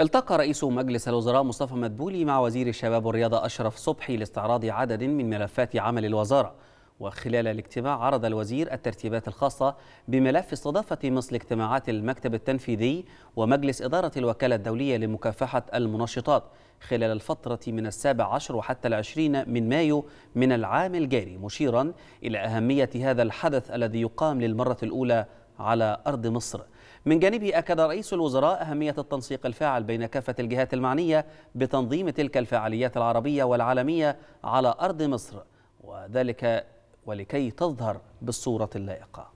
التقى رئيس مجلس الوزراء مصطفى مدبولي مع وزير الشباب والرياضة أشرف صبحي لاستعراض عدد من ملفات عمل الوزارة وخلال الاجتماع عرض الوزير الترتيبات الخاصة بملف استضافة مصل اجتماعات المكتب التنفيذي ومجلس إدارة الوكالة الدولية لمكافحة المنشطات خلال الفترة من السابع عشر وحتى العشرين من مايو من العام الجاري مشيرا إلى أهمية هذا الحدث الذي يقام للمرة الأولى على أرض مصر من جانبه أكد رئيس الوزراء أهمية التنسيق الفاعل بين كافة الجهات المعنية بتنظيم تلك الفعاليات العربية والعالمية على أرض مصر وذلك ولكي تظهر بالصورة اللائقة